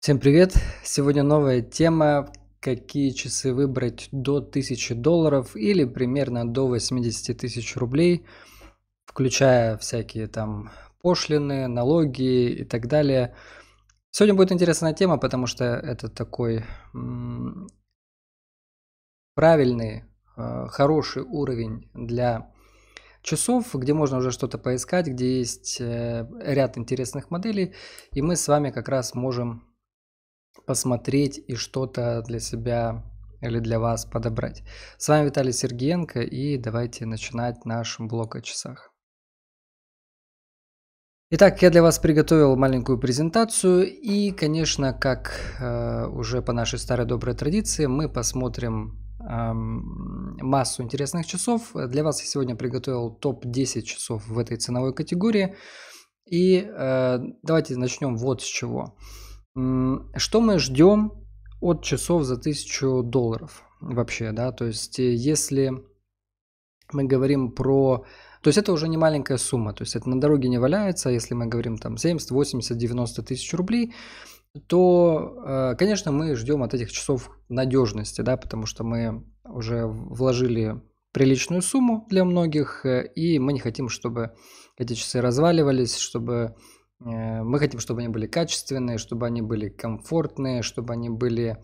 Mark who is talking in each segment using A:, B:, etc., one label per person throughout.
A: Всем привет! Сегодня новая тема, какие часы выбрать до 1000 долларов или примерно до 80 тысяч рублей, включая всякие там пошлины, налоги и так далее. Сегодня будет интересная тема, потому что это такой правильный, э, хороший уровень для часов, где можно уже что-то поискать, где есть э, ряд интересных моделей, и мы с вами как раз можем посмотреть и что-то для себя или для вас подобрать. С вами Виталий Сергеенко и давайте начинать наш блог о часах. Итак, я для вас приготовил маленькую презентацию и, конечно, как э, уже по нашей старой доброй традиции, мы посмотрим э, массу интересных часов. Для вас я сегодня приготовил топ-10 часов в этой ценовой категории. И э, давайте начнем вот с чего. Что мы ждем от часов за 1000 долларов вообще, да? То есть, э, если мы говорим про... То есть это уже не маленькая сумма, то есть это на дороге не валяется, а если мы говорим там 70, 80, 90 тысяч рублей, то, э, конечно, мы ждем от этих часов надежности, да, потому что мы уже вложили приличную сумму для многих, э, и мы не хотим, чтобы эти часы разваливались, чтобы Э, мы хотим, чтобы они были качественные, чтобы они были комфортные, чтобы они были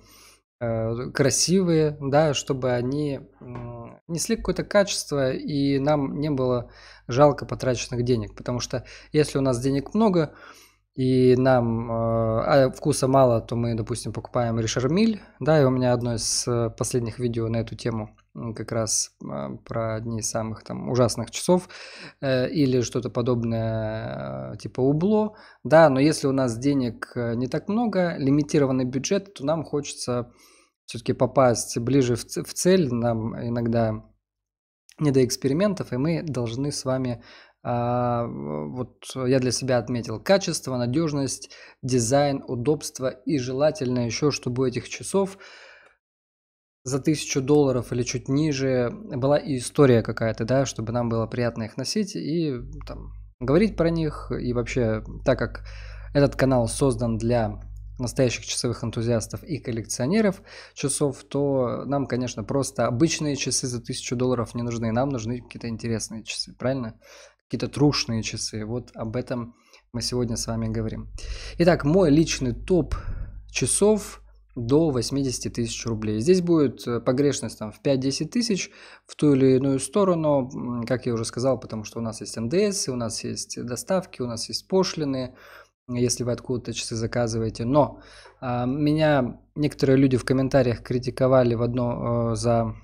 A: э, красивые, да, чтобы они несли какое-то качество и нам не было жалко потраченных денег, потому что если у нас денег много и нам э, а вкуса мало, то мы, допустим, покупаем решермиль, да, и у меня одно из последних видео на эту тему – как раз а, про одни из самых там ужасных часов э, или что-то подобное э, типа убло, да, но если у нас денег э, не так много, лимитированный бюджет, то нам хочется все-таки попасть ближе в цель, нам иногда не до экспериментов, и мы должны с вами а, вот я для себя отметил качество, надежность, дизайн, удобство и желательно еще, чтобы у этих часов за тысячу долларов или чуть ниже была история какая-то, да, чтобы нам было приятно их носить и там, говорить про них. И вообще, так как этот канал создан для настоящих часовых энтузиастов и коллекционеров часов, то нам, конечно, просто обычные часы за тысячу долларов не нужны. Нам нужны какие-то интересные часы, правильно? Какие-то трушные часы. Вот об этом мы сегодня с вами говорим. Итак, мой личный топ часов – до 80 тысяч рублей. Здесь будет э, погрешность там, в 5-10 тысяч в ту или иную сторону, как я уже сказал, потому что у нас есть НДС, у нас есть доставки, у нас есть пошлины, если вы откуда-то часы заказываете. Но а, меня некоторые люди в комментариях критиковали в одно, а, за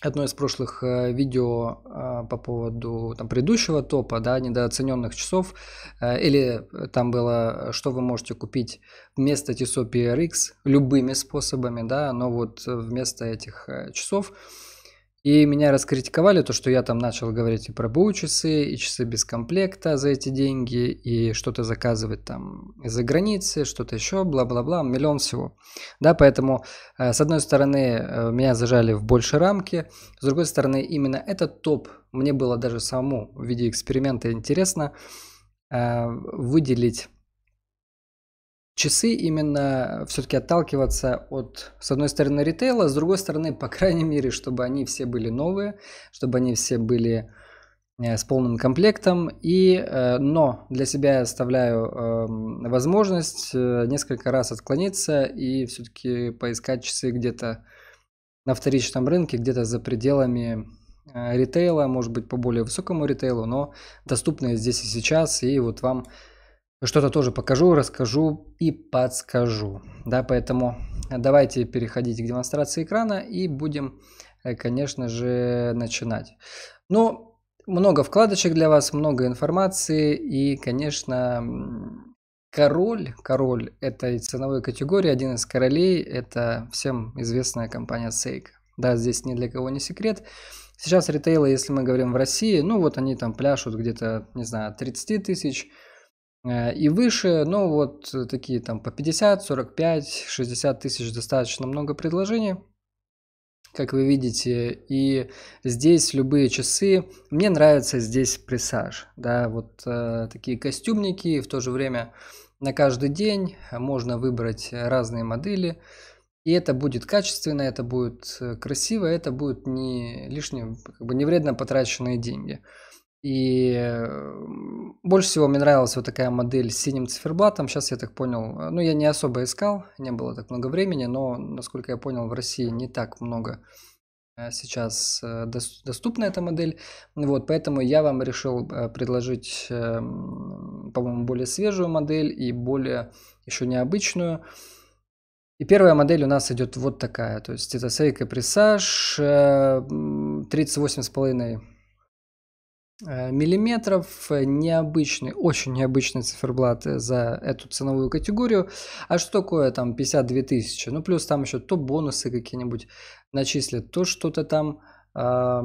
A: одно из прошлых э, видео э, по поводу там, предыдущего топа, да, недооцененных часов, э, или там было, что вы можете купить вместо часов PRX любыми способами, да, но вот вместо этих часов – и меня раскритиковали то, что я там начал говорить и про БУ-часы, и часы без комплекта за эти деньги, и что-то заказывать там из-за границы, что-то еще, бла-бла-бла, миллион всего. Да, поэтому, э, с одной стороны, э, меня зажали в больше рамки, с другой стороны, именно этот топ мне было даже самому в виде эксперимента интересно э, выделить часы именно э, все-таки отталкиваться от, с одной стороны, ритейла, с другой стороны, по крайней мере, чтобы они все были новые, чтобы они все были э, с полным комплектом, и, э, но для себя я оставляю эм, возможность несколько раз отклониться и все-таки поискать часы где-то на вторичном рынке, где-то за пределами ритейла, может быть, по более высокому ритейлу, но доступные здесь и сейчас, и вот вам ну, что-то тоже покажу, расскажу и подскажу. Да, поэтому давайте переходить к демонстрации экрана и будем, э, конечно же, начинать. Но ну, много вкладочек для вас, много информации и, конечно, король. Король – это ценовой категории, один из королей – это всем известная компания Seiko. Да, здесь ни для кого не секрет. Сейчас ритейлы, если мы говорим в России, ну вот они там пляшут где-то, не знаю, 30 тысяч – Э, и выше, ну вот э, такие там по 50, 45, 60 тысяч достаточно много предложений, как вы видите. И здесь любые часы. Мне нравится здесь прессаж, да, вот э, такие костюмники. И в то же время на каждый день можно выбрать разные модели. И это будет качественно, это будет э, красиво, это будет не лишним, как бы не вредно потраченные деньги. И больше всего мне нравилась вот такая модель с синим циферблатом. Сейчас я так понял, э, ну я не особо искал, не было так много времени, но, насколько я понял, в России не так много э, сейчас э, доступна эта модель. Вот, поэтому я вам решил предложить, эм, по-моему, более свежую модель и более еще необычную. И первая модель у нас идет вот такая, то есть это Seiko Presage 38,5 Э, миллиметров. Э, необычный, очень необычный циферблат э, за эту ценовую категорию. А что такое там 52 тысячи? Ну, плюс там еще то бонусы какие-нибудь начислят, то что-то там э,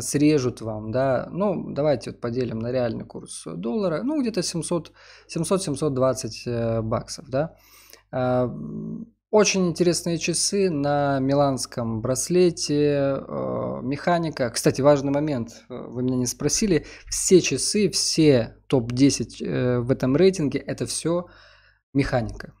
A: срежут вам, да, ну, давайте вот поделим на реальный курс доллара, ну, где-то 700-720 баксов, да, а, очень интересные часы на миланском браслете, э, механика. Кстати, важный момент, э, вы меня не спросили. Все часы, все топ-10 э, в этом рейтинге, это все механика.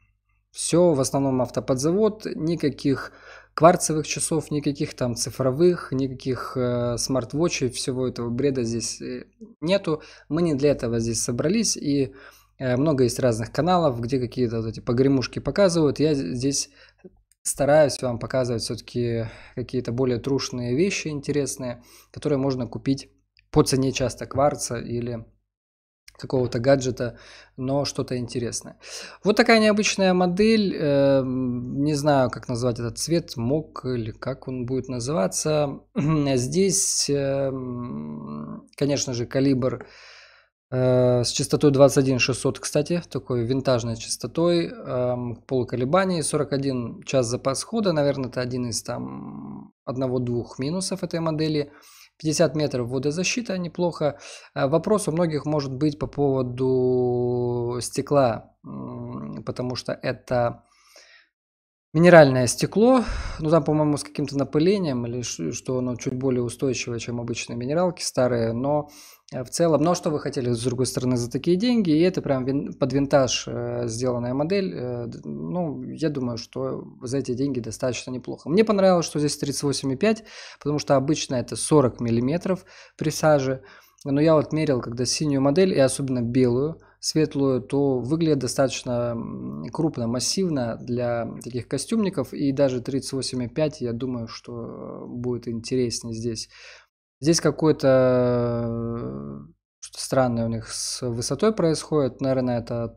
A: Все в основном автоподзавод, никаких кварцевых часов, никаких там цифровых, никаких э, смарт-вотчей, всего этого бреда здесь э, нету. Мы не для этого здесь собрались и... Э, много есть разных каналов, где какие-то вот эти погремушки показывают. Я здесь стараюсь вам показывать все-таки какие-то более трушные вещи интересные, которые можно купить по цене часто кварца или какого-то гаджета, но что-то интересное. Вот такая необычная модель, эм, не знаю, как назвать этот цвет, мок или как он будет называться. Здесь, эм, конечно же, калибр Э, с частотой 21600, кстати, такой винтажной частотой, эм, полуколебаний, 41 час запас хода, наверное, это один из там одного-двух минусов этой модели. 50 метров водозащита неплохо. Э, вопрос у многих может быть по поводу стекла, потому что это минеральное стекло, ну там, по-моему, с каким-то напылением или что оно чуть более устойчивое, чем обычные минералки старые, но в целом, но что вы хотели, с другой стороны, за такие деньги, и это прям под винтаж э, сделанная модель, э, ну, я думаю, что за эти деньги достаточно неплохо. Мне понравилось, что здесь 38,5, потому что обычно это 40 миллиметров присажи, но я вот мерил, когда синюю модель, и особенно белую, светлую, то выглядит достаточно крупно, массивно для таких костюмников. И даже 38,5, я думаю, что будет интереснее здесь. Здесь какое-то э, что странное у них с высотой происходит. Наверное, это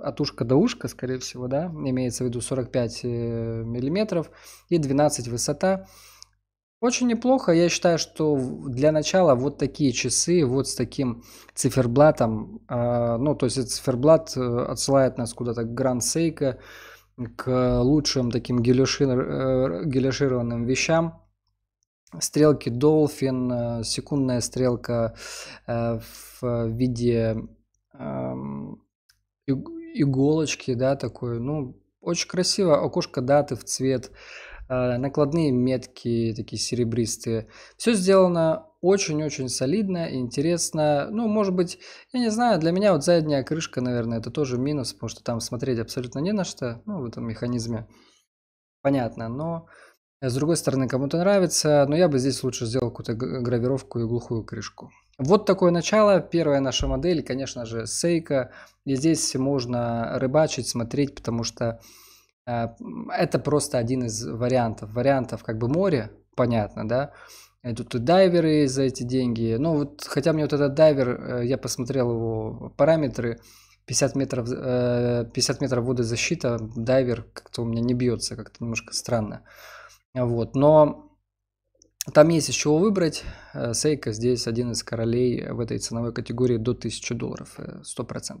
A: от, ушка до ушка, скорее всего, да? Имеется в виду 45 э, миллиметров и 12 высота. Очень неплохо. Я считаю, что для начала вот такие часы, вот с таким циферблатом, а, ну, то есть циферблат э, отсылает нас куда-то к Grand Seiko, к лучшим таким гелешированным вещам стрелки Dolphin, э, секундная стрелка э, в виде эм, иголочки, да, такой, ну, очень красиво, окошко даты в цвет, э, накладные метки такие серебристые. Все сделано очень-очень солидно, интересно. Ну, может быть, я не знаю, для меня вот задняя крышка, наверное, это тоже минус, потому что там смотреть абсолютно не на что, ну, в этом механизме. Понятно, но Э, с другой стороны, кому-то нравится, но я бы здесь лучше сделал какую-то гравировку и глухую крышку. Вот такое начало. Первая наша модель, конечно же, Сейка. И здесь можно рыбачить, смотреть, потому что э, это просто один из вариантов. Вариантов как бы море, понятно, да? Тут и дайверы за эти деньги. Ну вот, хотя мне вот этот дайвер, э, я посмотрел его параметры, 50 метров, э, 50 метров водозащита, дайвер как-то у меня не бьется, как-то немножко странно. Вот, но там есть еще чего выбрать. Э, сейка здесь один из королей в этой ценовой категории до 1000 долларов, 100%. Э,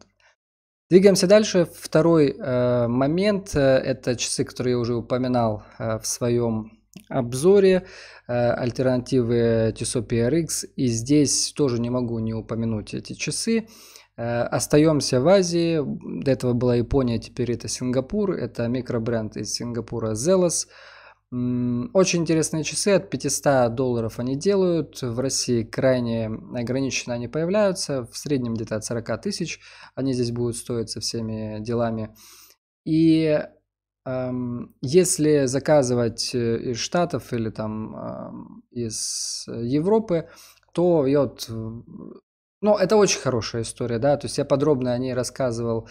A: Двигаемся дальше. Второй э, момент э, – это часы, которые я уже упоминал э, в своем обзоре, э, альтернативы Tissot PRX. И здесь тоже не могу не упомянуть эти часы. Остаемся в Азии. До этого была Япония, теперь это Сингапур. Это микробренд из Сингапура Zelos. Очень интересные часы, от 500 долларов они делают, в России крайне ограниченно они появляются, в среднем где-то от 40 тысяч, они здесь будут стоить со всеми делами. И эм, если заказывать э, из Штатов или там эм, из Европы, то вот, э, ну, это очень хорошая история, да, то есть я подробно о ней рассказывал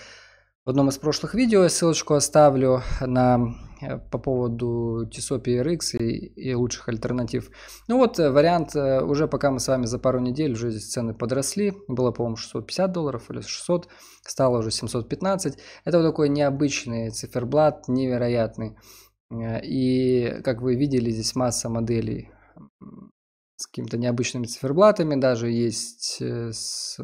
A: в одном из прошлых видео, я ссылочку оставлю на э, по поводу TISOP и RX и, и лучших альтернатив. Ну вот э, вариант, э, уже пока мы с вами за пару недель, уже здесь цены подросли, было, по-моему, 650 долларов или 600, стало уже 715. Это вот такой необычный циферблат, невероятный. И, как вы видели, здесь масса моделей с какими-то необычными циферблатами, даже есть с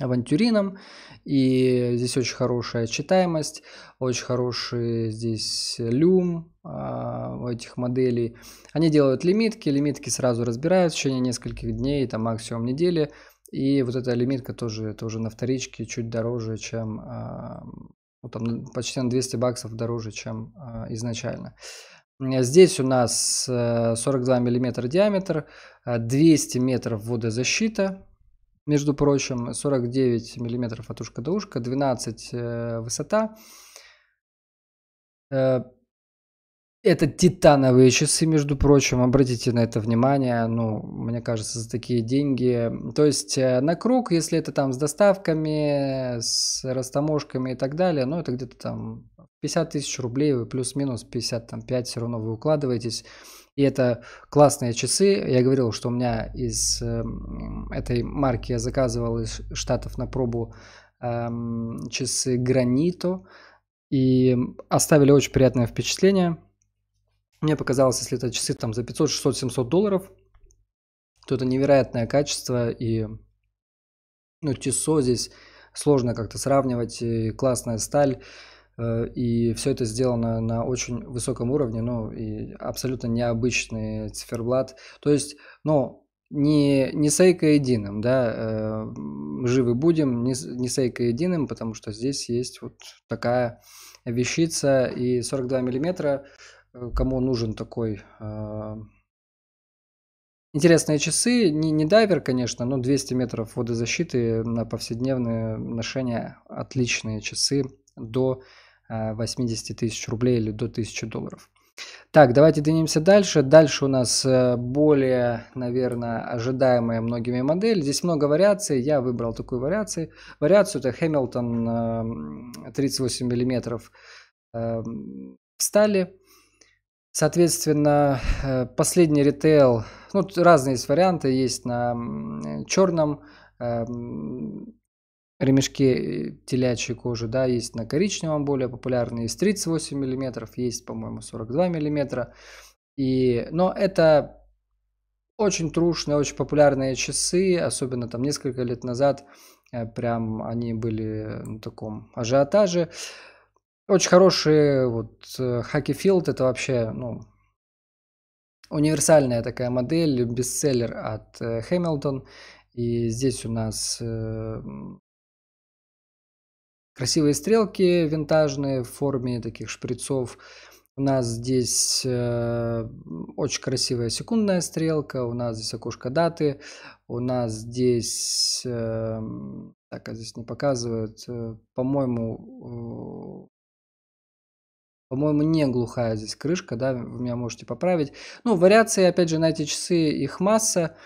A: авантюрином. И здесь очень хорошая читаемость, очень хороший здесь люм у а, этих моделей. Они делают лимитки, лимитки сразу разбирают в течение нескольких дней, там максимум недели. И вот эта лимитка тоже, тоже на вторичке чуть дороже, чем а, ну, там, почти на 200 баксов дороже, чем а, изначально. Здесь у нас 42 э, миллиметра диаметр, 200 э, метров водозащита, между прочим, 49 мм от ушка до ушка, 12 э, высота. Э, это титановые часы, между прочим, обратите на это внимание, ну, мне кажется, за такие деньги. То есть э, на круг, если это там с доставками, с растаможками и так далее, ну, это где-то там 50 тысяч рублей, вы плюс-минус 55 все равно вы укладываетесь. И это классные часы. Я говорил, что у меня из эм, этой марки я заказывал из Штатов на пробу э, часы Гранито. И оставили очень приятное впечатление. Мне показалось, если это часы там за 500, 600, 700 долларов, то это невероятное качество. И ну, Тесо здесь сложно как-то сравнивать. И классная сталь. Э, и все это сделано на очень высоком уровне, ну и абсолютно необычный циферблат. То есть, ну, не, не Сейка единым, да, э, живы будем, не, не Сейка единым, потому что здесь есть вот такая вещица, и 42 миллиметра, э, кому нужен такой Интересные часы, не, не дайвер, конечно, но 200 метров водозащиты на повседневное ношение отличные часы, до 80 э, тысяч рублей или до 1000 долларов. Так, давайте двинемся дальше. Дальше у нас э, более, наверное, ожидаемая многими модель. Здесь много вариаций. Я выбрал такую вариацию. Вариацию это Hamilton 38 э, мм стали. Соответственно, последний ритейл, ну, разные есть варианты, есть на черном, ремешки э, телячьей кожи, да, есть на коричневом более популярные, есть 38 мм, есть, по-моему, 42 мм. И, но это очень трушные, очень популярные часы, особенно там несколько лет назад, э, прям они были на таком ажиотаже. Очень хорошие вот Хакифилд, э, это вообще, ну, универсальная такая модель, бестселлер от Хэмилтон. И здесь у нас Красивые стрелки винтажные в форме таких шприцов. У нас здесь э, очень красивая секундная стрелка, у нас здесь окошко даты, у нас здесь, э, так, а здесь не показывают, э, по-моему, э, по-моему, не глухая здесь крышка, да, вы меня можете поправить. Ну, вариации, опять же, на эти часы их масса.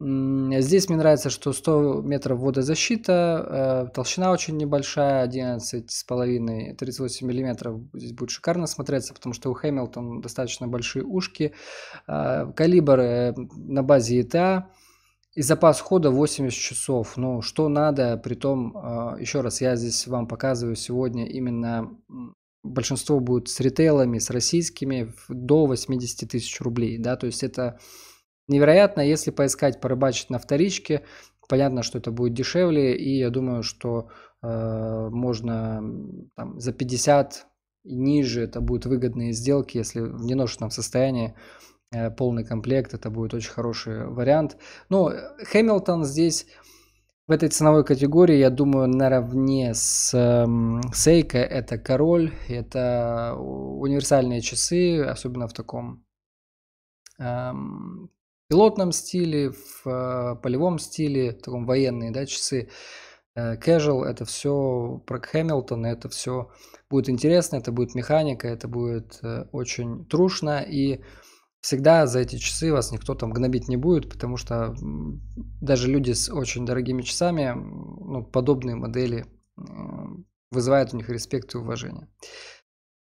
A: Здесь мне нравится, что 100 метров водозащита, э, толщина очень небольшая, 11,5, 38 миллиметров. Здесь будет шикарно смотреться, потому что у Хэмилтон достаточно большие ушки. Э, калибр э, на базе ETA, и запас хода 80 часов. Ну, что надо, при том, еще раз, я здесь вам показываю сегодня именно большинство будет с ритейлами, с российскими до 80 тысяч рублей, да, то есть это невероятно. Если поискать, порыбачить на вторичке, понятно, что это будет дешевле, и я думаю, что э, можно там, за 50 и ниже это будут выгодные сделки, если в неношенном состоянии э, полный комплект, это будет очень хороший вариант. Но ну, Хэмилтон здесь в этой ценовой категории, я думаю, наравне с эм, Сейка это король, это универсальные часы, особенно в таком эм, пилотном стиле, в э, полевом стиле, в таком военные да, часы. Э, casual это все про Хэмилтон, это все будет интересно, это будет механика, это будет э, очень трушно и всегда за эти часы вас никто там гнобить не будет, потому что даже люди с очень дорогими часами, ну, подобные модели вызывают у них респект и уважение.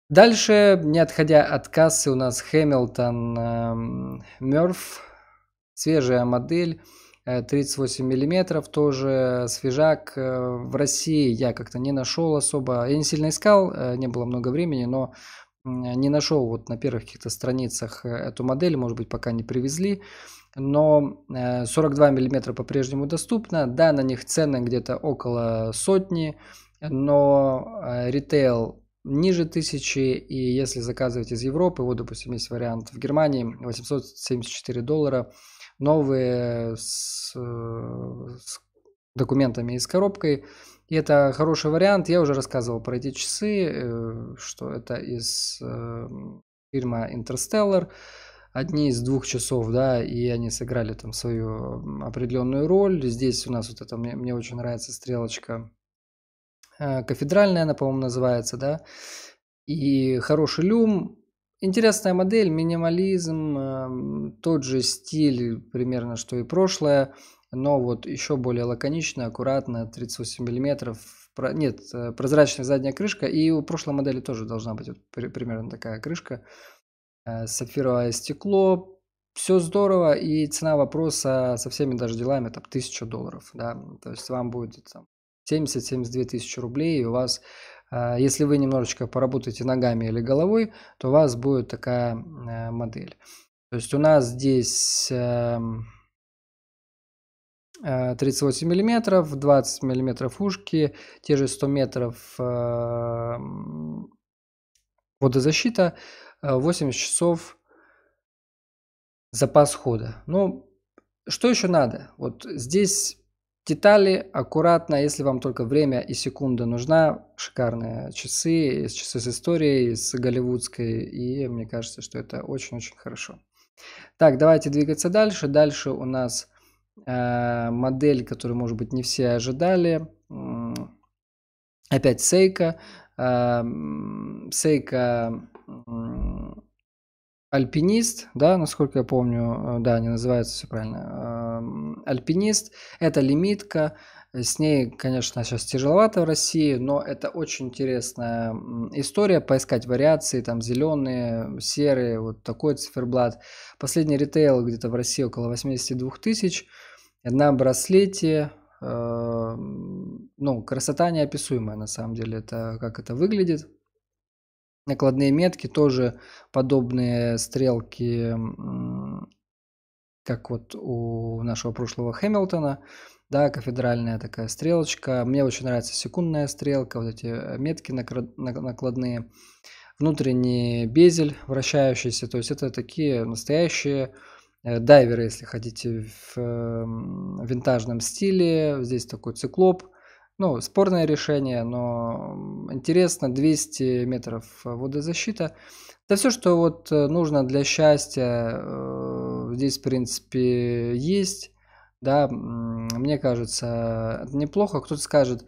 A: Дальше, не отходя от кассы, у нас Хэмилтон эм, Мерф свежая модель. 38 э, миллиметров тоже э, свежак э, в России я как-то не нашел особо я не сильно искал не было много времени но не нашел вот на первых каких-то страницах эту модель может быть пока не привезли но 42 миллиметра по-прежнему доступно да на них цены где-то около сотни но ритейл ниже тысячи и если заказывать из Европы вот допустим есть вариант в Германии 874 доллара новые э, с, э, с документами и с коробкой. И это хороший вариант. Я уже рассказывал про эти часы, э, что это из фильма Interstellar Одни из двух часов, да, и они сыграли там свою определенную роль. Здесь у нас вот это, мне, мне очень нравится стрелочка кафедральная, она, по-моему, называется, да. И хороший люм, Интересная модель, минимализм, эм, тот же стиль примерно, что и прошлое, но вот еще более лаконично, аккуратно, 38 мм, нет, э, прозрачная задняя крышка, и у прошлой модели тоже должна быть вот примерно такая крышка, э, сапфировое стекло, все здорово, и цена вопроса со всеми даже делами там 1000 долларов, да, то есть вам будет там 70-72 тысячи рублей, и у вас а, если вы немножечко поработаете ногами или головой, то у вас будет такая э, модель. То есть у нас здесь 38 эм, э, миллиметров, 20 миллиметров ушки, те же 100 метров эм, водозащита, 80 э, часов запас хода. Ну, что еще надо? Вот здесь Детали аккуратно, если вам только время и секунда нужна, шикарные часы, часы с историей, с голливудской, и мне кажется, что это очень-очень хорошо. Так, давайте двигаться дальше. Дальше у нас э, модель, которую, может быть, не все ожидали. Опять Seiko. Э, Seiko Альпинист, да, насколько я помню, э, да, они называются все правильно. Эм, альпинист – это лимитка, с ней, конечно, сейчас тяжеловато в России, но это очень интересная история, поискать вариации, там зеленые, серые, вот такой циферблат. Последний ритейл где-то в России около 82 тысяч, на браслете, э, ну, красота неописуемая на самом деле, это как это выглядит – Накладные метки тоже подобные стрелки, как вот у нашего прошлого Хэмилтона, да, кафедральная такая стрелочка. Мне очень нравится секундная стрелка, вот эти э, метки накладные. Внутренний безель вращающийся, то есть это такие настоящие э, дайверы, если хотите, в эм, винтажном стиле. Здесь такой циклоп – ну, спорное решение, но интересно, 200 метров э, водозащита. Да все, что вот э, нужно для счастья, э, здесь, в принципе, есть. Да, мне кажется, неплохо. Кто-то скажет,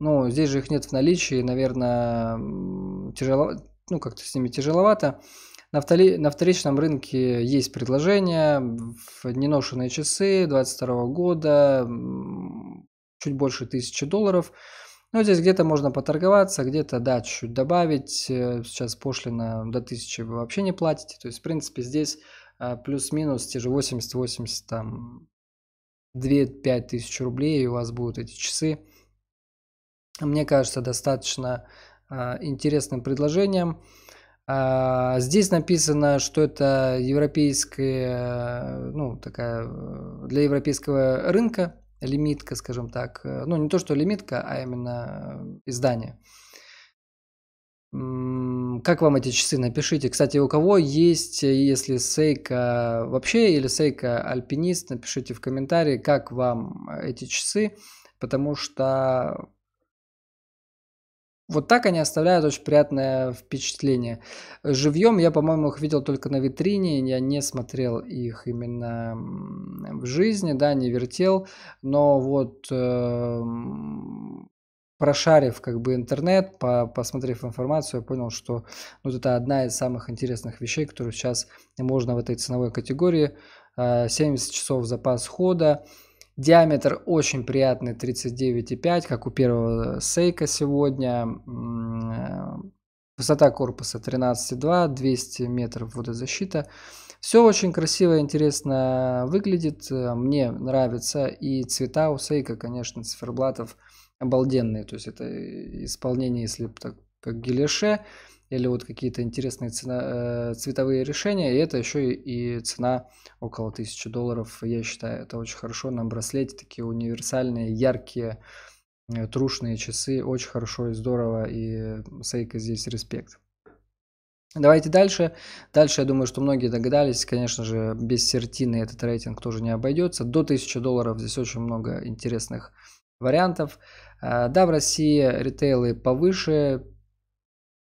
A: ну, здесь же их нет в наличии, наверное, тяжело, ну, как-то с ними тяжеловато. На, втори... на вторичном рынке есть предложение, в неношенные часы 22 года, чуть больше 1000 долларов. Но ну, здесь где-то можно поторговаться, где-то, да, чуть-чуть добавить. Э, сейчас пошлина до 1000 вы вообще не платите. То есть, в принципе, здесь э, плюс-минус те же 80-80, там, 2-5 тысяч рублей, и у вас будут эти часы. Мне кажется, достаточно э, интересным предложением. А, здесь написано, что это европейская, ну, такая для европейского рынка, лимитка, скажем так. Э, ну, не то, что лимитка, а именно э, издание. Как вам эти часы? Напишите. Кстати, у кого есть, э, если Сейка вообще или Сейка Альпинист, напишите в комментарии, как вам эти часы, потому что вот так они оставляют очень приятное впечатление. Живьем я, по-моему, их видел только на витрине, я не смотрел их именно в жизни, да, не вертел, но вот эм, прошарив как бы интернет, по посмотрев информацию, я понял, что ну, вот это одна из самых интересных вещей, которую сейчас можно в этой ценовой категории. Э, 70 часов запас хода, Диаметр очень приятный 39,5, как у первого Seiko сегодня. Э, высота корпуса 13,2, 200 метров водозащита. Все очень красиво и интересно выглядит. Э, мне нравится и цвета у Seiko, конечно, циферблатов обалденные. То есть это э, исполнение, если так, как гелеше или вот какие-то интересные цена, э, цветовые решения, и это еще и цена около 1000 долларов, я считаю, это очень хорошо на браслете, такие универсальные, яркие, э, трушные часы, очень хорошо и здорово, и Сейка здесь респект. Давайте дальше. Дальше, я думаю, что многие догадались, конечно же, без сертины этот рейтинг тоже не обойдется. До 1000 долларов здесь очень много интересных вариантов. Э, да, в России ритейлы повыше,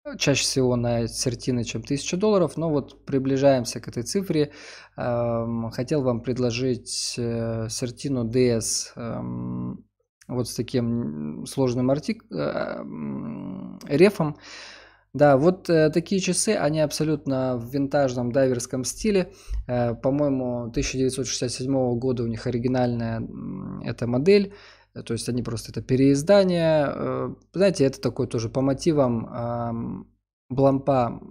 A: ну, чаще всего на сертины, чем 1000 долларов, но вот приближаемся к этой цифре. Эм, хотел вам предложить э, сертину DS эм, вот с таким сложным артик... Э, эм, рефом. Да, вот э, такие часы, они абсолютно в винтажном дайверском стиле. по-моему, 1967 года у них оригинальная эта модель. Э, то есть они просто это переиздание. Э, знаете, это такое тоже по мотивам Блампа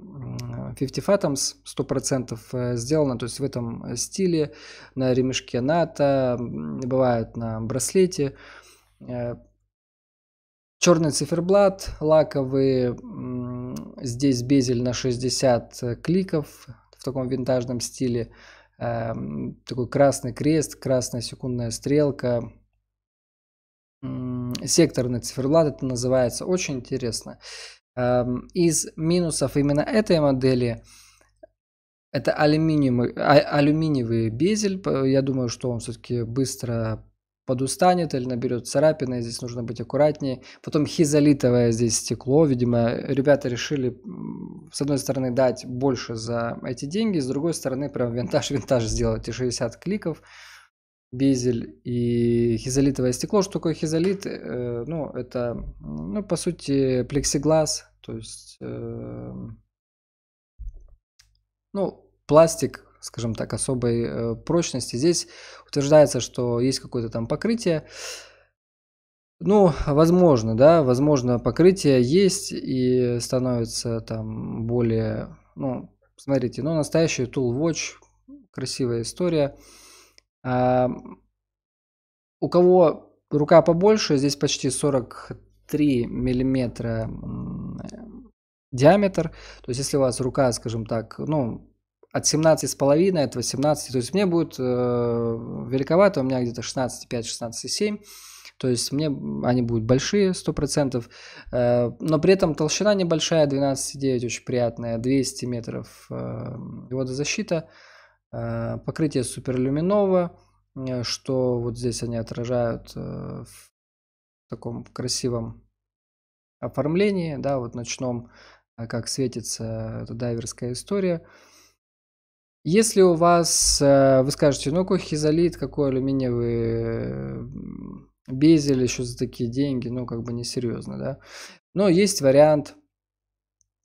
A: 50 Fathoms 100% э, сделано, то есть в этом стиле, на ремешке НАТО, бывает на браслете. Черный циферблат, лаковый, здесь безель на 60 кликов в таком винтажном стиле, эм, такой красный крест, красная секундная стрелка, секторный циферблат это называется. Очень интересно. Эм, из минусов именно этой модели это алюминиевый, а, алюминиевый безель. Я думаю, что он все-таки быстро подустанет или наберет царапины, здесь нужно быть аккуратнее. Потом хизолитовое здесь стекло, видимо, ребята решили, с одной стороны, дать больше за эти деньги, с другой стороны, прям винтаж-винтаж сделать и 60 кликов бизель и хизолитовое стекло. Что такое хизолит? Э, ну, это, ну, по сути, плексиглаз, то есть, э, ну, пластик, скажем так, особой э, прочности. Здесь утверждается, что есть какое-то там покрытие. Ну, возможно, да, возможно, покрытие есть и становится там более, ну, смотрите, ну, настоящий Tool Watch, красивая история. У кого рука побольше, здесь почти 43 миллиметра диаметр. То есть, если у вас рука, скажем так, ну, от 17,5, от 18, то есть мне будет э, великовато, у меня где-то 16,5, 16,7. То есть мне они будут большие 100%, э, но при этом толщина небольшая, 12,9 очень приятная, 200 метров э, водозащита. защита Э, покрытие суперлюминова, э, что вот здесь они отражают э, в таком красивом оформлении, да, вот ночном, как светится эта дайверская история. Если у вас, вы скажете, ну какой хизолит, какой алюминиевый бейзель еще за такие деньги, ну как бы несерьезно, да. Но есть вариант –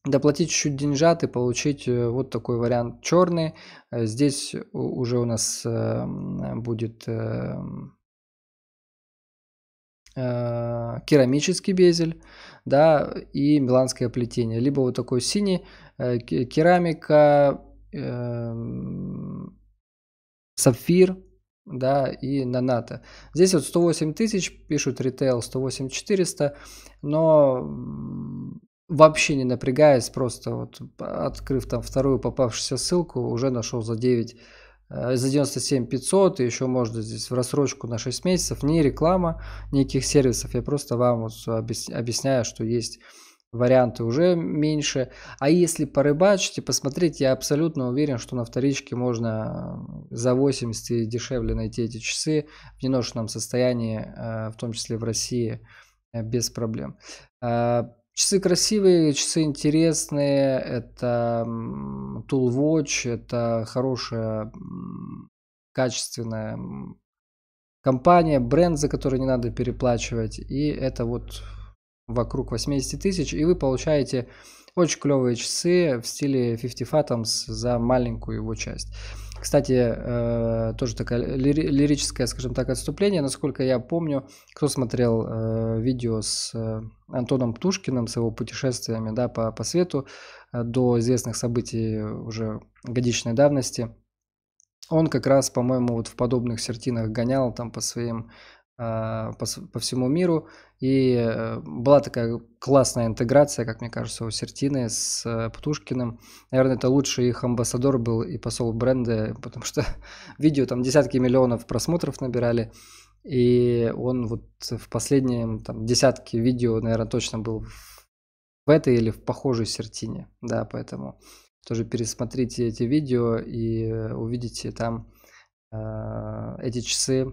A: доплатить чуть-чуть деньжат и получить э, вот такой вариант черный. Э, здесь уже у нас эм, будет эм, э, керамический безель, да, и миланское плетение. Либо вот такой синий, керамика, эм, сапфир, да, и наната. Здесь вот 108 тысяч, пишут ритейл 108 400, но вообще не напрягаясь, просто вот открыв там вторую попавшуюся ссылку, уже нашел за 9 э, за 97 500 и еще можно здесь в рассрочку на 6 месяцев. Не реклама никаких сервисов, я просто вам вот объясняю, что есть варианты уже меньше. А если порыбачить и посмотреть, я абсолютно уверен, что на вторичке можно э, за 80 и дешевле найти эти часы в неношенном состоянии, э, в том числе в России, без проблем. Часы красивые, часы интересные, это Tool Watch, это хорошая, качественная компания, бренд, за который не надо переплачивать, и это вот вокруг 80 тысяч, и вы получаете очень клевые часы в стиле 50 Fathoms за маленькую его часть. Кстати, э, тоже такое лирическое, скажем так, отступление. Насколько я помню, кто смотрел э, видео с э, Антоном Птушкиным, с его путешествиями да, по, по свету до известных событий уже годичной давности – он как раз, по-моему, вот в подобных сертинах гонял там по своим а, по, по всему миру. И э, была такая классная интеграция, как мне кажется, у Сертины с э, Птушкиным. Наверное, это лучший их амбассадор был и посол бренда, потому что видео там десятки миллионов просмотров набирали. И он вот в последнем там десятке видео, наверное, точно был в, этой или в похожей Сертине. Да, поэтому тоже пересмотрите эти видео и э, увидите там э, эти часы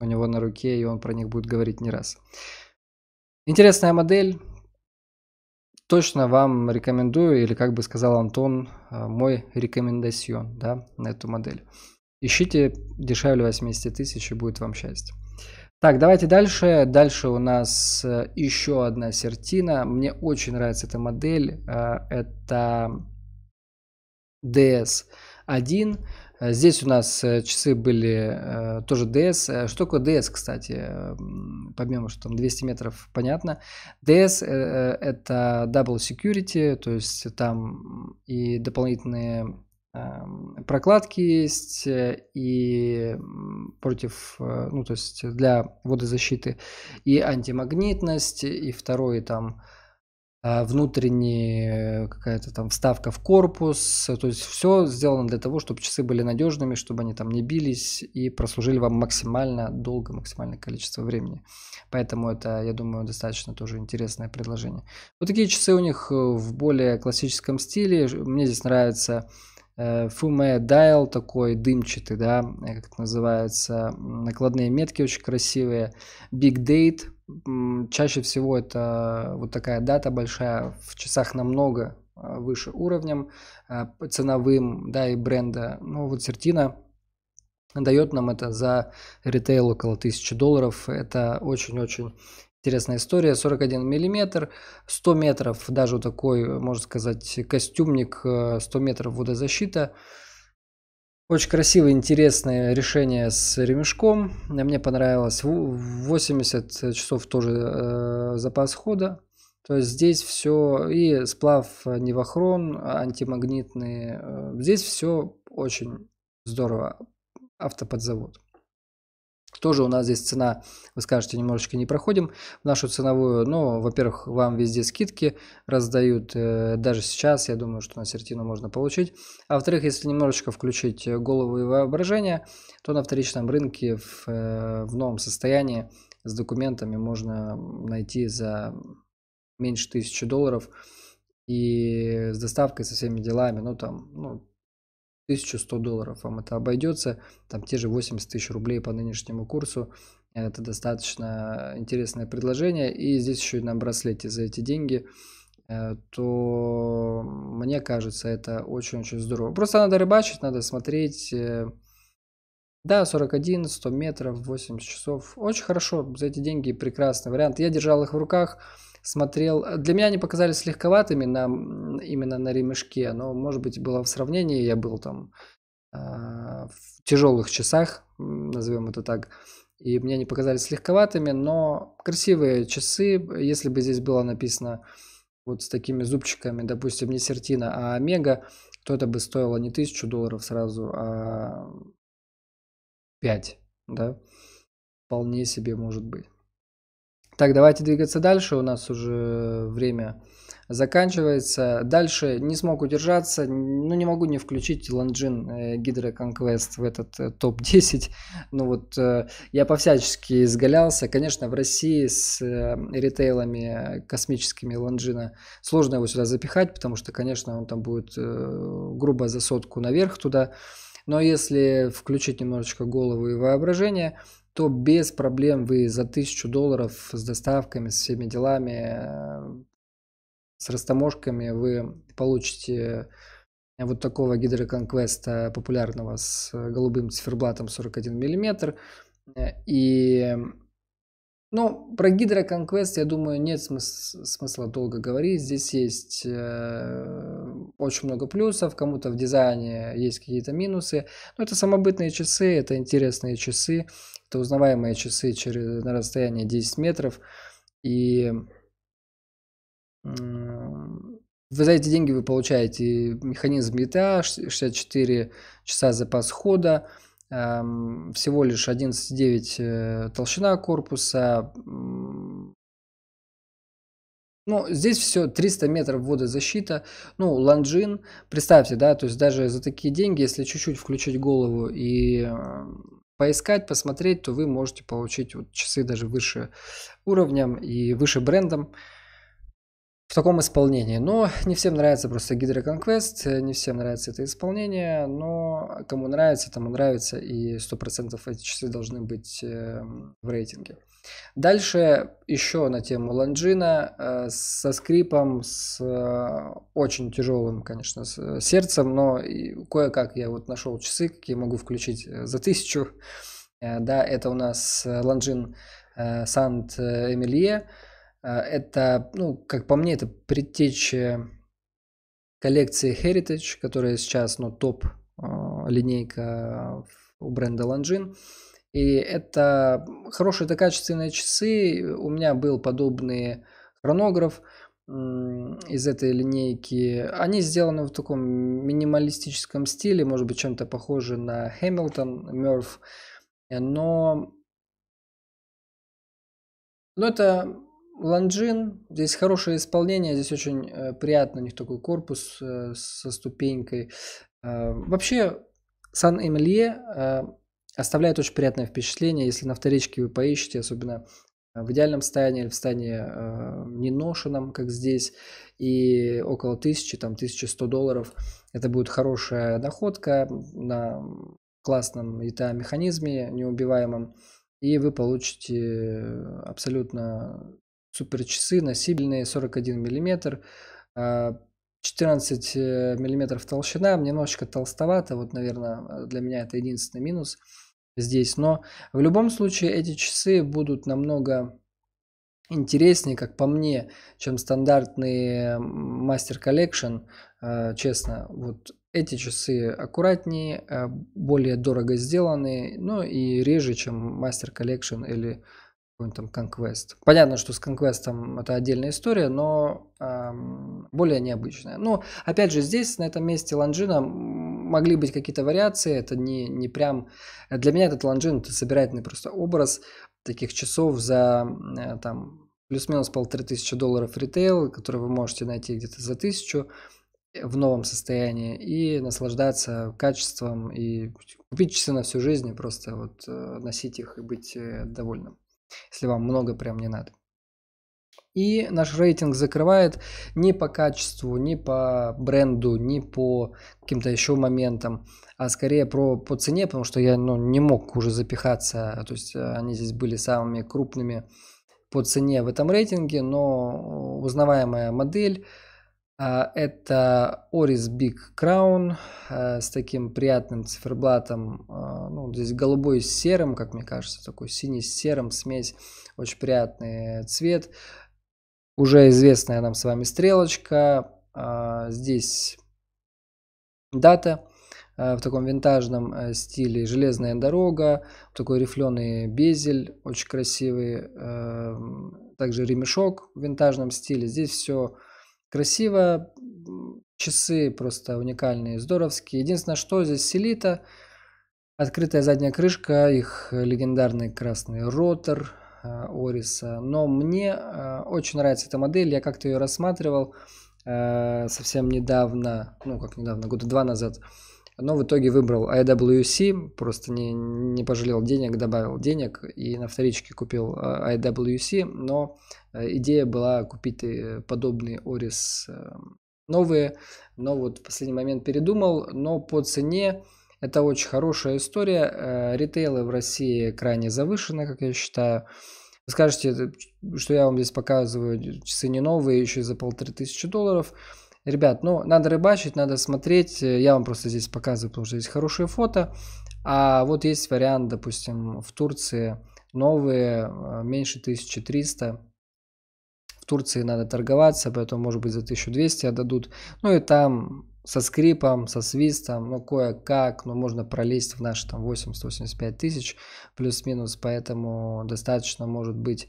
A: у него на руке, и он про них будет говорить не раз. Интересная модель. Точно вам рекомендую, или как бы сказал Антон, э, мой рекомендацион да, на эту модель. Ищите дешевле 80 тысяч, и будет вам счастье. Так, давайте дальше. Дальше у нас э, еще одна сертина. Мне очень нравится эта модель. Э, это DS1. Э, здесь у нас э, часы были э, тоже DS. Что такое DS, кстати? Помимо, что там 200 метров, понятно. DS – это double security, то есть там и дополнительные прокладки есть и против, ну то есть для водозащиты и антимагнитность и второй там а, внутренняя э, какая-то там вставка в корпус, то есть все сделано для того, чтобы часы были надежными, чтобы они там не бились и прослужили вам максимально долго, максимальное количество времени. Поэтому это, я думаю, достаточно тоже интересное предложение. Вот такие часы у них э, в более классическом стиле. Мне здесь нравится Фуме э, Дайл такой дымчатый, да, как это называется, накладные метки очень красивые, Big Date – Чаще всего это вот такая дата большая, в часах намного а, выше уровнем а, ценовым, да, и бренда. Ну, вот Сертина дает нам это за ритейл около 1000 долларов. Это очень-очень интересная история. 41 миллиметр, 100 метров, даже вот такой, можно сказать, костюмник, 100 э, метров водозащита – очень красивое, интересное решение с ремешком. Мне понравилось. 80 часов тоже э, запас хода. То есть здесь все и сплав невохрон, антимагнитный. Э, здесь все очень здорово. Автоподзавод. Тоже у нас здесь цена, вы скажете, немножечко не проходим в нашу ценовую. Но, во-первых, вам везде скидки раздают. Э, даже сейчас, я думаю, что на сертину можно получить. А во-вторых, если немножечко включить голову и воображение, то на вторичном рынке в, э, в новом состоянии с документами можно найти за меньше тысячи долларов и с доставкой, со всеми делами, ну там, ну, 1100 долларов вам это обойдется, там те же 80 тысяч рублей по нынешнему курсу, это достаточно интересное предложение, и здесь еще и на браслете за эти деньги, э, то мне кажется, это очень-очень здорово. Просто надо рыбачить, надо смотреть, э, да, 41, 100 метров, 80 часов. Очень хорошо, за эти деньги прекрасный вариант. Я держал их в руках, смотрел. Для меня они показались легковатыми на, именно на ремешке, но, может быть, было в сравнении, я был там а, в тяжелых часах, назовем это так, и мне они показались легковатыми, но красивые часы, если бы здесь было написано вот с такими зубчиками, допустим, не Сертина, а Омега, то это бы стоило не тысячу долларов сразу, а 5, да, вполне себе может быть. Так, давайте двигаться дальше. У нас уже время заканчивается. Дальше не смог удержаться, ну не могу не включить Ланджин э, Гидро Конквест в этот э, топ-10. Ну вот э, я по-всячески изгалялся. Конечно, в России с ритейлами космическими Ланджина сложно его сюда запихать, потому что, конечно, он там будет грубо за сотку наверх туда. Но если включить немножечко голову и воображение, то без проблем вы за тысячу долларов с доставками, с всеми делами, э, с растаможками вы получите э, вот такого гидроконквеста популярного с э, голубым циферблатом 41 мм. И ну, про гидроконквест, я думаю, нет смыс- смысла долго говорить. Здесь есть э, очень много плюсов, кому-то в дизайне есть какие-то минусы. Но это самобытные часы, это интересные часы. Это узнаваемые часы через, на расстоянии 10 метров. И вы за эти деньги вы получаете механизм ETA, 64 часа запас хода, всего лишь 11,9 э, толщина корпуса. Ну, здесь все 300 метров водозащита, ну, ланжин представьте, да, то есть даже за такие деньги, если чуть-чуть включить голову и поискать, посмотреть, то вы можете получить вот часы даже выше уровнем и выше брендом в таком исполнении. Но не всем нравится просто Гидро Конквест, не всем нравится это исполнение, но кому нравится, тому нравится, и 100% эти часы должны быть э, в рейтинге. Дальше еще на тему Ланджина э, со скрипом, с э, очень тяжелым, конечно, сердцем, но кое-как я вот нашел часы, какие могу включить за тысячу. Да, это у нас Ланджин Сант-Эмилье. А, это, ну, как по мне, это предтеча коллекции Heritage, которая сейчас, ну, топ а, линейка у бренда Langin. И это хорошие, это качественные часы. У меня был подобный хронограф из этой линейки. Они сделаны в таком минималистическом стиле, может быть, чем-то похоже на Хэмилтон, Мерф. Э, но но это Ланжин, здесь хорошее исполнение, здесь очень э, приятно, у них такой корпус э, со ступенькой. Э, вообще, Сан-Эмелье э, оставляет очень приятное впечатление, если на вторичке вы поищете, особенно э, в идеальном состоянии или в состоянии э, неношенном, как здесь, и около 1000, там 1100 долларов. Это будет хорошая находка на классном ETA-механизме неубиваемом, и вы получите абсолютно суперчасы носибельные 41 мм. 14 мм толщина, немножечко толстовато, вот, наверное, а, для меня это единственный минус здесь. Но в любом случае эти часы будут намного интереснее, как по мне, чем стандартные Master Collection, а, честно. Вот эти часы аккуратнее, а, более дорого сделаны, ну и реже, чем Master Collection или какой-нибудь там конквест. Понятно, что с конквестом это отдельная история, но эм, более необычная. Но опять же, здесь, на этом месте лонжина могли быть какие-то вариации. Это не, не прям... Для меня этот лонжин – это собирательный просто образ таких часов за э, там плюс-минус полторы тысячи долларов ритейл, которые вы можете найти где-то за тысячу э, в новом состоянии и наслаждаться качеством и купить часы на всю жизнь и просто вот э, носить их и быть э, довольным если вам много прям не надо. И наш рейтинг закрывает не по качеству, не по бренду, не по каким-то еще моментам, а скорее про, по цене, потому что я ну, не мог уже запихаться. То есть э, они здесь были самыми крупными по цене в этом рейтинге, но э, узнаваемая модель, а, это Oris Big Crown э, с таким приятным циферблатом, а, ну, здесь голубой с серым, как мне кажется, такой синий с серым смесь, очень приятный цвет. Уже известная нам с вами стрелочка, а, здесь дата э, в таком винтажном э, стиле, железная дорога, такой рифленый безель, очень красивый, эм, также ремешок в винтажном стиле. Здесь все Красиво, часы просто уникальные, здоровские. Единственное, что здесь селита, открытая задняя крышка, их легендарный красный ротор а, Ориса. Но мне а, очень нравится эта модель, я как-то ее рассматривал а, совсем недавно, ну как недавно, года два назад, но в итоге выбрал IWC, просто не, не пожалел денег, добавил денег и на вторичке купил IWC, но Э, идея была купить э, подобные Орис эм, новые, но вот в последний момент передумал, но по цене это очень хорошая история. Э, ритейлы в России крайне завышены, как я считаю. Вы скажете, что я вам здесь показываю, часы не новые, еще за полторы тысячи долларов. Ребят, ну, надо рыбачить, надо смотреть. Я вам просто здесь показываю, потому что здесь хорошие фото. А вот есть вариант, допустим, в Турции новые, меньше 1300. Турции надо торговаться, поэтому, может быть, за 1200 отдадут. Ну и там со скрипом, со свистом, ну кое-как, но ну, можно пролезть в наши там 80-85 тысяч плюс-минус, поэтому достаточно может быть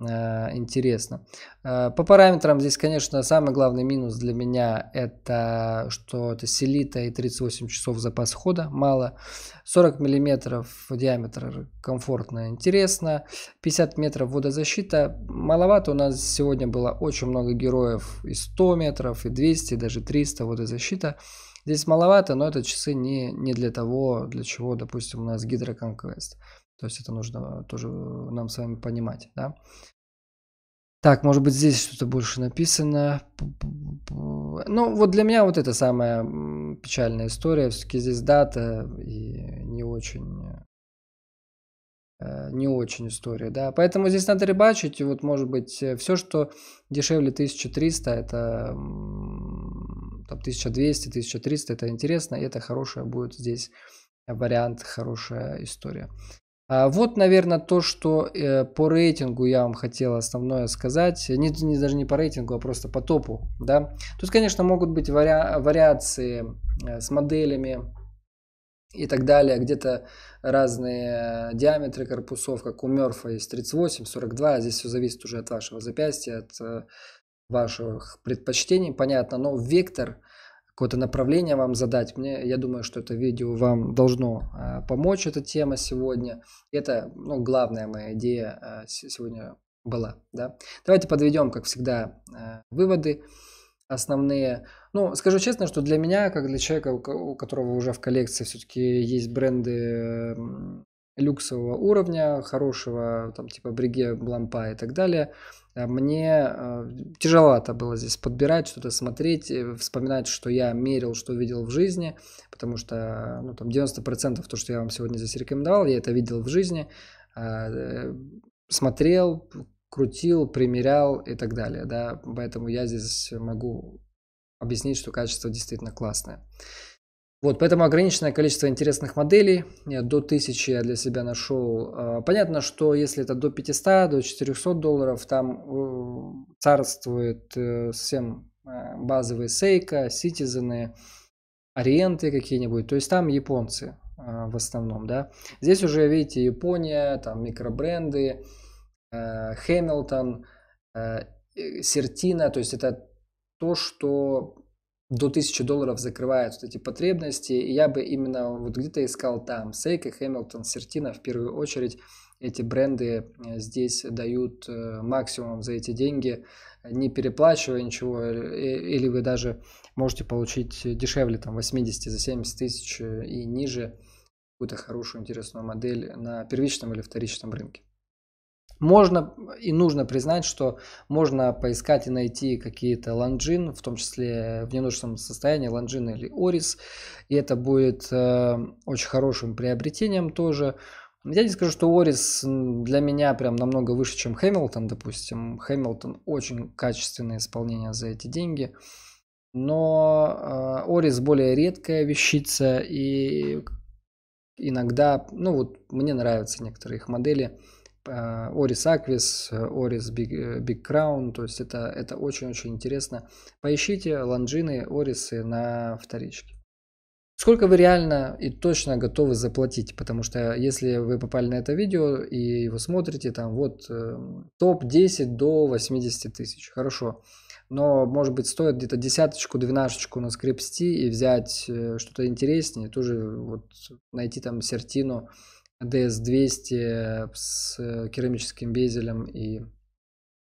A: Э, интересно. Э, по параметрам здесь, конечно, самый главный минус для меня это, что это селита и 38 часов запас хода, мало. 40 миллиметров диаметр комфортно, интересно. 50 метров водозащита, маловато. У нас сегодня было очень много героев и 100 метров, и 200, и даже 300 водозащита. Здесь маловато, но это часы не, не для того, для чего, допустим, у нас гидроконквест. Conquest. То есть это нужно тоже э, нам с вами понимать, да. Так, может быть, здесь что-то больше написано. Ну, вот для меня вот это самая печальная история. Все-таки здесь дата и не очень э, не очень история, да. Поэтому здесь надо рыбачить, и вот, может быть, э, все, что дешевле 1300, это там 1200, 1300, это интересно, и это хорошая будет здесь вариант, хорошая история. А, вот, наверное, то, что э, по рейтингу я вам хотел основное сказать. Э, не, не даже не по рейтингу, а просто по топу. Да? Тут, конечно, могут быть вариа- вариации э, с моделями и так далее. Где-то разные диаметры корпусов, как у Мерфа есть 38, 42. А здесь все зависит уже от вашего запястья, от ваших предпочтений, понятно. Но вектор какое-то направление вам задать. Мне, я думаю, что это видео вам должно э, помочь, эта тема сегодня. Это ну, главная моя идея э, сегодня была. Да? Давайте подведем, как всегда, э, выводы основные. Ну, скажу честно, что для меня, как для человека, у которого уже в коллекции все-таки есть бренды люксового уровня, хорошего, там, типа Бриге, Блампа и так далее, а мне э, тяжеловато было здесь подбирать, что-то смотреть, э, вспоминать, что я мерил, что видел в жизни, потому что ну, там 90% то, что я вам сегодня здесь рекомендовал, я это видел в жизни, а, э, смотрел, крутил, примерял и так далее, да, поэтому я здесь могу объяснить, что качество действительно классное. Вот, поэтому ограниченное количество интересных моделей, Нет, до 1000 я для себя нашел. А, понятно, что если это до 500, до 400 долларов, там э, царствует совсем э, э, базовые Seiko, Citizen, Ориенты какие-нибудь, то есть там японцы а, в основном, да. Здесь уже, видите, Япония, там микробренды, Хэмилтон, Сертина, то есть это то, что до 1000 долларов закрывает вот эти потребности. И я бы именно вот где-то искал там. Сейка, Хэмилтон, Сертина в первую очередь. Эти бренды э, здесь дают э, максимум за эти деньги, не переплачивая ничего. Э, или вы даже можете получить дешевле, там 80 за 70 тысяч и ниже какую-то хорошую, интересную модель на первичном или вторичном рынке. Можно и нужно признать, что можно поискать и найти какие-то лонжин, в том числе в ненужном состоянии лонжин или орис, и это будет э, очень хорошим приобретением тоже. Я не скажу, что Орис для меня прям намного выше, чем Хэмилтон, допустим. Хэмилтон очень качественное исполнение за эти деньги. Но э, Орис более редкая вещица, и иногда, ну вот мне нравятся некоторые их модели. Э, Орис Аквис, э, Орис э, Биг Краун, то есть это, это очень-очень интересно. Поищите ланжины, Орисы на вторичке. Сколько вы реально и точно готовы заплатить, потому что если вы попали на это видео и его смотрите, там вот топ-10 до 80 тысяч, хорошо. Но, может быть, стоит где-то десяточку, двенадцаточку наскребсти и взять что-то интереснее, тоже вот найти там сертину, DS200 с э, керамическим безелем и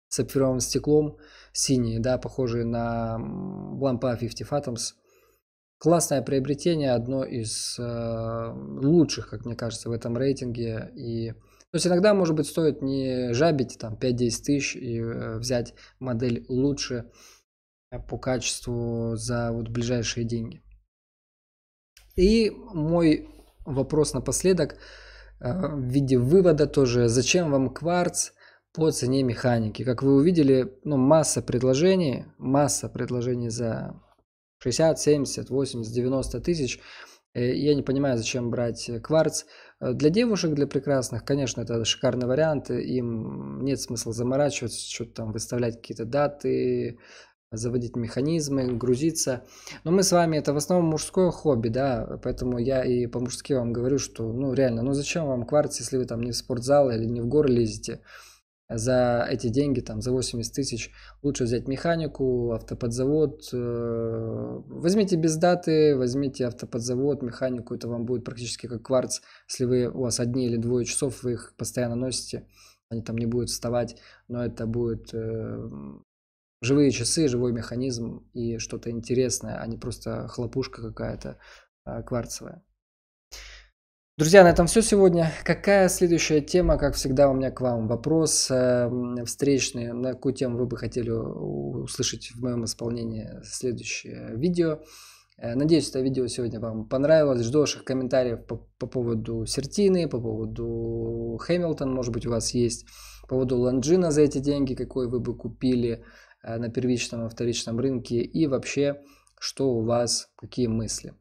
A: сапфировым стеклом, синие, да, похожие на лампа 50 Fathoms. Классное приобретение, одно из э, лучших, как мне кажется, в этом рейтинге. И, то есть иногда, может быть, стоит не жабить там 5-10 тысяч и э, взять модель лучше э, по качеству за вот ближайшие деньги. И мой вопрос напоследок – Э, в виде вывода тоже, зачем вам кварц по цене механики. Как вы увидели, ну, масса предложений, масса предложений за 60, 70, 80, 90 тысяч. Э, я не понимаю, зачем брать кварц. Э, для девушек, для прекрасных, конечно, это шикарный вариант. Им нет смысла заморачиваться, что-то там выставлять какие-то даты, заводить механизмы, грузиться. Но мы с вами, это в основном мужское хобби, да, поэтому я и по-мужски вам говорю, что, ну, реально, ну, зачем вам кварц, если вы там не в спортзал или не в горы лезете? За эти деньги, там, за 80 тысяч лучше взять механику, автоподзавод. Э, возьмите без даты, возьмите автоподзавод, механику, это вам будет практически как кварц, если вы, у вас одни или двое часов, вы их постоянно носите, они там не будут вставать, но это будет э, живые часы, живой механизм и что-то интересное, а не просто хлопушка какая-то а, кварцевая. Друзья, на этом все сегодня. Какая следующая тема, как всегда, у меня к вам вопрос эм, встречный, на какую тему вы бы хотели услышать в моем исполнении следующее видео. Э, надеюсь, это видео сегодня вам понравилось. Жду ваших комментариев по, по поводу Сертины, по поводу Хэмилтон, может быть, у вас есть, по поводу Ланджина за эти деньги, какой вы бы купили, Э, на первичном и вторичном рынке и вообще, что у вас, какие мысли.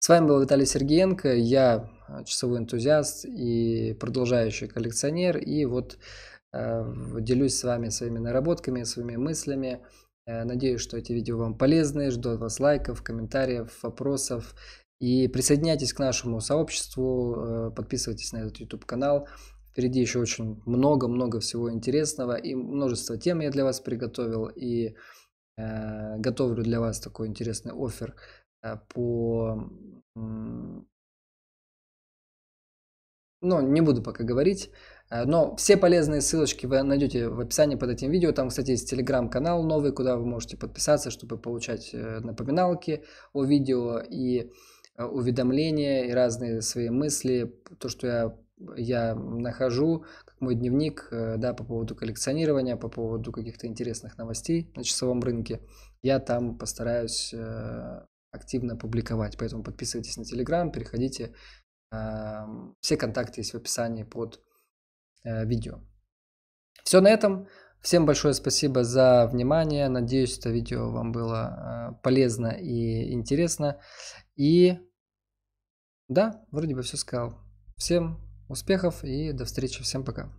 A: С вами был Виталий Сергеенко, я э, часовой энтузиаст и продолжающий коллекционер, и вот э, делюсь с вами своими наработками, своими мыслями. Надеюсь, что эти видео вам полезны. Жду от вас лайков, комментариев, вопросов. И присоединяйтесь к нашему сообществу, подписывайтесь на этот YouTube канал. Впереди еще очень много-много всего интересного и множество тем я для вас приготовил и э, готовлю для вас такой интересный офер э, по... ну, не буду пока говорить. Э, но все полезные ссылочки вы найдете в описании под этим видео. Там, кстати, есть телеграм-канал новый, куда вы можете подписаться, чтобы получать э, напоминалки о видео и э, уведомления, и разные свои мысли, то, что я я нахожу, как мой дневник, э, да, по поводу коллекционирования, по поводу каких-то интересных новостей на часовом рынке, я там постараюсь э, активно публиковать. Поэтому подписывайтесь на Telegram, переходите. Все контакты есть в описании под э, видео. Все на этом. Всем большое спасибо за внимание. Надеюсь, это видео вам было полезно и интересно. И да, вроде бы все сказал. Всем Успехов и до встречи. Всем пока.